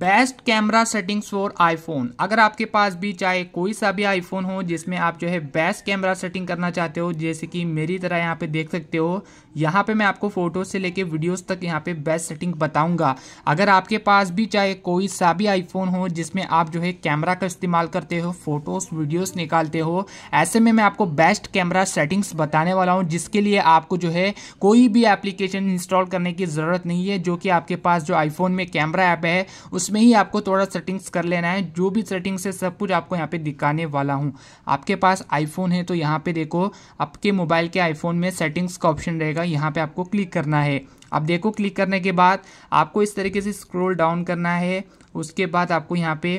best camera settings for iPhone अगर आपके पास भी चाहे कोई सा भी आईफोन हो जिसमें आप जो है बेस्ट कैमरा सेटिंग करना चाहते हो जैसे कि मेरी तरह यहाँ पे देख सकते हो यहाँ पे मैं आपको फोटोज से लेके वीडियोस तक यहाँ पे बेस्ट सेटिंग बताऊंगा अगर आपके पास भी चाहे कोई सा भी आईफोन हो जिसमें आप जो है कैमरा का इस्तेमाल करते हो फोटोज वीडियोज़ निकालते हो ऐसे में मैं आपको बेस्ट कैमरा सेटिंग्स बताने वाला हूँ जिसके लिए आपको जो है कोई भी एप्लीकेशन इंस्टॉल करने की ज़रूरत नहीं है जो कि आपके पास जो आईफोन में कैमरा ऐप है उस उसमें ही आपको थोड़ा सेटिंग्स कर लेना है जो भी सेटिंग्स है सब कुछ आपको यहाँ पे दिखाने वाला हूँ आपके पास आईफोन है तो यहाँ पे देखो आपके मोबाइल के आईफोन में सेटिंग्स का ऑप्शन रहेगा यहाँ पे आपको क्लिक करना है अब देखो क्लिक करने के बाद आपको इस तरीके से स्क्रोल डाउन करना है उसके बाद आपको यहाँ पे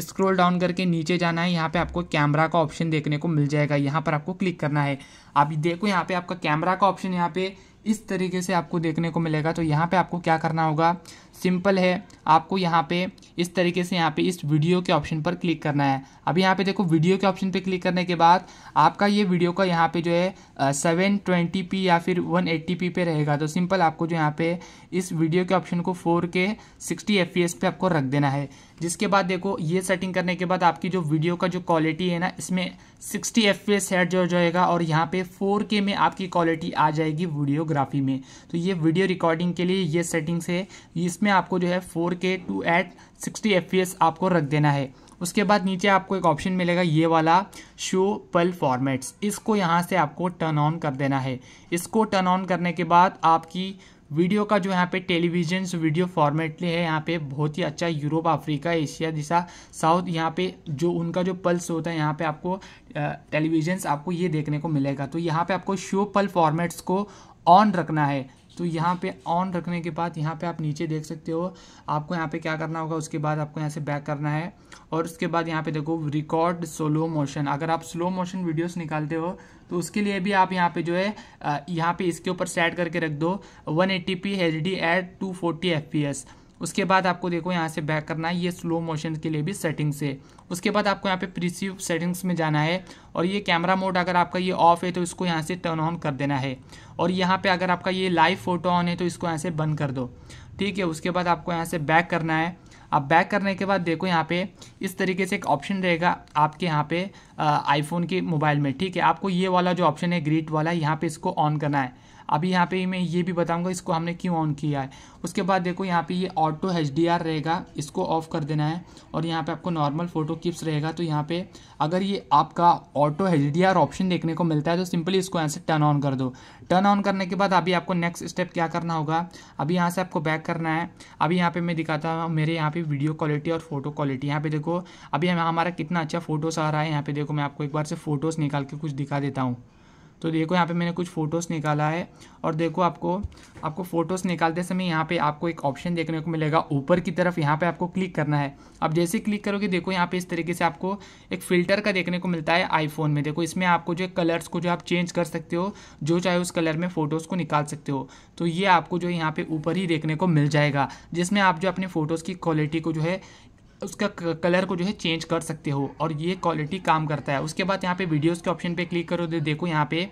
स्क्रोल डाउन करके नीचे जाना है यहाँ पे आपको कैमरा का ऑप्शन देखने को मिल जाएगा यहाँ पर आपको क्लिक करना है आप देखो यहाँ पे आपका कैमरा का ऑप्शन यहाँ पे इस तरीके से आपको देखने को मिलेगा तो यहाँ पे आपको क्या करना होगा सिंपल है आपको यहाँ पे इस तरीके से यहाँ पे इस वीडियो के ऑप्शन पर क्लिक करना है अब यहाँ पे देखो वीडियो के ऑप्शन पे क्लिक करने के बाद आपका ये वीडियो का यहाँ पे जो है सेवन ट्वेंटी पी या फिर वन एट्टी पी पे रहेगा तो सिंपल आपको जो यहाँ पे इस वीडियो के ऑप्शन को फोर के सिक्सटी एफ पी एस पे आपको रख देना है जिसके बाद देखो ये सेटिंग करने के बाद आपकी जो वीडियो का जो क्वालिटी है ना इसमें sixty F P S set जो जाएगा और यहाँ पे फोर के में आपकी क्वालिटी आ जाएगी वीडियो फोटोग्राफी में तो ये वीडियो रिकॉर्डिंग के लिए ये सेटिंग्स है इसमें आपको जो है फोर के टू एट सिक्सटी एफ आपको रख देना है उसके बाद नीचे आपको एक ऑप्शन मिलेगा ये वाला शो पल फॉर्मेट्स इसको यहाँ से आपको टर्न ऑन कर देना है इसको टर्न ऑन करने के बाद आपकी वीडियो का जो यहाँ पे टेलीविजन वीडियो फॉर्मेट है यहाँ पे बहुत ही अच्छा यूरोप अफ्रीका एशिया दिशा साउथ यहाँ पे जो उनका जो पल्स होता है यहाँ पे आपको टेलीविजन्स आपको ये देखने को मिलेगा तो यहाँ पे आपको शो पल फॉर्मेट्स को ऑन रखना है तो यहाँ पे ऑन रखने के बाद यहाँ पे आप नीचे देख सकते हो आपको यहाँ पे क्या करना होगा उसके बाद आपको यहाँ से बैक करना है और उसके बाद यहाँ पे देखो रिकॉर्ड स्लो मोशन अगर आप स्लो मोशन वीडियोस निकालते हो तो उसके लिए भी आप यहाँ पे जो है यहाँ पे इसके ऊपर सेट करके रख दो one eighty P H D at two forty F P S उसके बाद आपको देखो यहाँ से बैक करना है ये स्लो मोशन के लिए भी सेटिंग्स है उसके बाद आपको यहाँ पे प्रीसीव सेटिंग्स में जाना है और ये कैमरा मोड अगर आपका ये ऑफ है तो इसको यहाँ से टर्न ऑन कर देना है और यहाँ पे अगर आपका ये लाइव फोटो ऑन है तो इसको यहाँ से बंद कर दो ठीक है उसके बाद आपको यहाँ से बैक करना है अब बैक करने के बाद देखो यहाँ पे इस तरीके से एक ऑप्शन रहेगा आपके यहाँ पे आईफोन के मोबाइल में ठीक है आपको ये वाला जो ऑप्शन है ग्रीट वाला यहाँ पे इसको ऑन करना है अभी यहाँ पे मैं ये भी बताऊँगा इसको हमने क्यों ऑन किया है उसके बाद देखो यहाँ पे ये ऑटो एच रहेगा इसको ऑफ कर देना है और यहाँ पे आपको नॉर्मल फोटो किप्स रहेगा तो यहाँ पे अगर ये आपका ऑटो एच ऑप्शन देखने को मिलता है तो सिंपली इसको यहाँ से टर्न ऑन कर दो टर्न ऑन करने के बाद अभी आपको नेक्स्ट स्टेप क्या करना होगा अभी यहाँ से आपको बैक करना है अभी यहाँ पर मैं दिखाता हूँ मेरे यहाँ पर वीडियो क्वालिटी और फोटो क्वालिटी यहाँ पर देखो अभी हमारा कितना अच्छा फोटोस आ रहा है यहाँ पर देखो मैं आपको एक बार से फोटोज़ निकाल के कुछ दिखा देता हूँ तो देखो यहाँ पे मैंने कुछ फ़ोटोज़ निकाला है और देखो आपको आपको फ़ोटोज़ निकालते समय यहाँ पे आपको एक ऑप्शन देखने को मिलेगा ऊपर की तरफ यहाँ पे आपको क्लिक करना है अब जैसे क्लिक करोगे देखो यहाँ पे इस तरीके से आपको एक फ़िल्टर का देखने को मिलता है आईफोन में देखो इसमें आपको जो कलर्स को जो आप चेंज कर सकते हो जो चाहे उस कलर में फ़ोटोज़ को निकाल सकते हो तो ये आपको जो यहाँ पर ऊपर ही देखने को मिल जाएगा जिसमें आप जो अपने फ़ोटोज़ की क्वालिटी को जो है उसका कलर को जो है चेंज कर सकते हो और ये क्वालिटी काम करता है उसके बाद यहाँ पे वीडियोस के ऑप्शन पे क्लिक करो दे, देखो यहाँ पे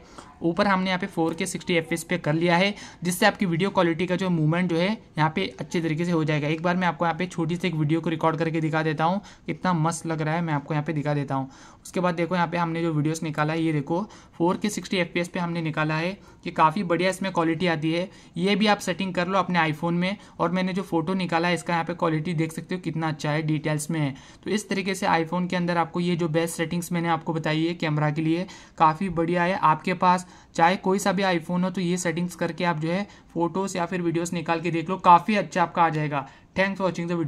ऊपर हमने यहाँ पे फोर के सिक्सटी एफ पे कर लिया है जिससे आपकी वीडियो क्वालिटी का जो मूवमेंट जो है यहाँ पे अच्छे तरीके से हो जाएगा एक बार मैं आपको यहाँ पे छोटी सी एक वीडियो को रिकॉर्ड करके दिखा देता हूँ कितना मस्त लग रहा है मैं आपको यहाँ पे दिखा देता हूँ उसके बाद देखो यहाँ पे हमने जो वीडियोस निकाला है ये देखो फोर के सिक्सटी एफ पे हमने निकाला है कि काफ़ी बढ़िया इसमें क्वालिटी आती है ये भी आप सेटिंग कर लो अपने आईफोन में और मैंने जो फोटो निकाला है इसका यहाँ पे क्वालिटी देख सकते हो कितना अच्छा है डी डिटेल्स में है तो इस तरीके से आईफोन के अंदर आपको ये जो बेस्ट सेटिंग्स मैंने आपको बताई है कैमरा के लिए काफ़ी बढ़िया है आपके पास चाहे कोई सा भी आईफोन हो तो ये सेटिंग्स करके आप जो है फोटोज़ या फिर वीडियोज़ निकाल के देख लो काफ़ी अच्छा आपका आ जाएगा thanks for watching the video